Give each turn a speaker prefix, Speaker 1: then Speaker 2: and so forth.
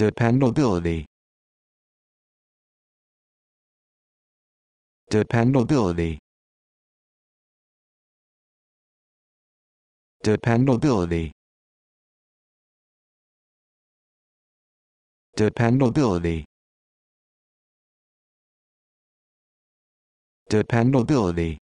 Speaker 1: Dependability. Dependability. Dependability. Dependability. Dependability.